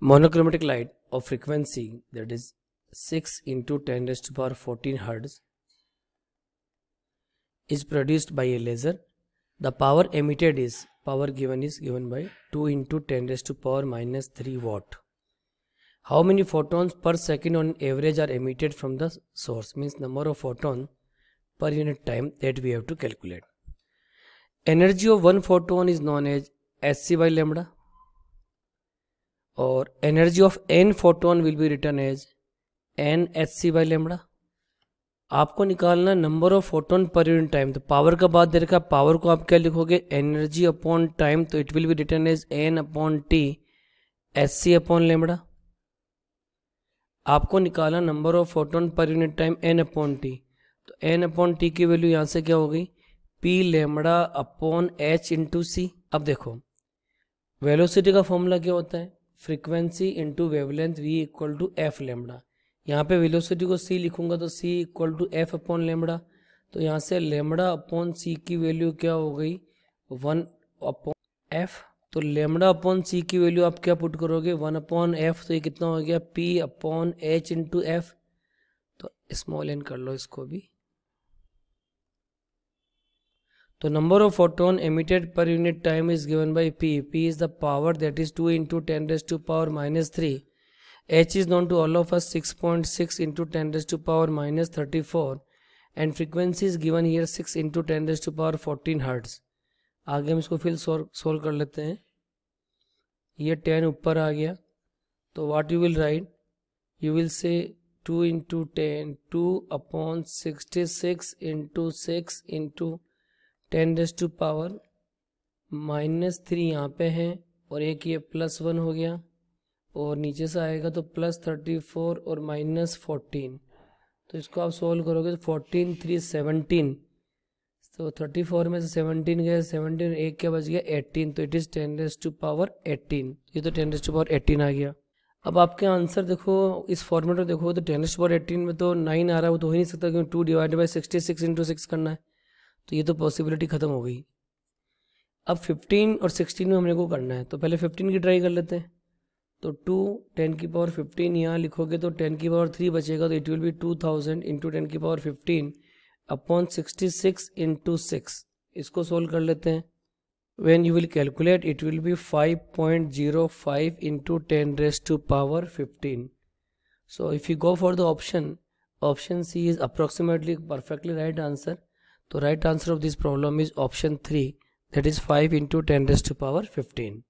Monochromatic light of frequency that is 6 into 10 raised to power 14 Hz is produced by a laser. The power emitted is power given is given by 2 into 10 raised to power minus 3 watt. How many photons per second on average are emitted from the source means number of photon per unit time that we have to calculate. Energy of one photon is known as hc by lambda और energy of N photon will be return as N H C by lambda आपको निकालना number of photon per unit time तो power का बात दे रखा power को आप क्या लिखोगे एनर्जी अपॉन टाइम तो it will be return as N upon T H C upon lambda आपको निकालना number of photon per unit time N upon T तो एन अपॉन टी की वैल्यू यहाँ से क्या हो गई P lambda upon H into C अब देखो वेलोसिटी का फॉर्मूला क्या होता है frequency into wavelength V equal to F lambda यहाँ पे वेलोसिटी को सी लिखूंगा तो C equal to F upon lambda तो यहाँ से लेमड़ा अपॉन सी की वैल्यू क्या हो गई वन अपॉन एफ तो लेमड़ा अपॉन सी की वैल्यू आप क्या पुट करोगे वन अपॉन एफ तो ये कितना हो गया P upon H into F तो स्मॉल एन कर लो इसको भी तो number of photon emitted per unit time is given by P P is the power that is two into ten raise to power minus three H is known to all of us six point six into ten raise to power minus thirty four and frequency is given here six into ten raise to power fourteen hertz आगे हम इसको फिर solve कर लेते हैं ये ten ऊपर आ गया तो what you will write you will say two into ten two upon sixty six into six into ten raise to power minus three यहाँ पे है और एक ये प्लस वन हो गया और नीचे से आएगा तो प्लस थर्टी फोर और माइनस फोर्टीन तो इसको आप सोल्व करोगे तो फोर्टीन थ्री सेवनटीन तो थर्टी फोर में से सेवनटीन गए सेवनटीन एक क्या बच गया एट्टीन तो it is ten raise to power eighteen ये तो ten raise to power eighteen आ गया अब आपके आंसर देखो इस फॉर्मेट में देखो तो ten raise to power eighteen में तो नाइन आ रहा है वो तो हो ही नहीं सकता क्योंकि two divide by sixty six into six करना है तो ये तो पॉसिबिलिटी ख़त्म हो गई अब फिफ्टीन और सिक्सटीन में हमने को करना है तो पहले फिफ्टीन की ट्राई कर लेते हैं तो टू टेन की पावर फिफ्टीन यहाँ लिखोगे तो टेन की पावर थ्री बचेगा तो it will be two thousand into ten की power fifteen upon sixty six into six इसको सोल्व कर लेते हैं when you will calculate it will be five point zero five into ten raise to power fifteen so if you go for the option option C is approximately perfectly right answer So right answer of this problem is option 3 that is 5 into 10 raised to power 15.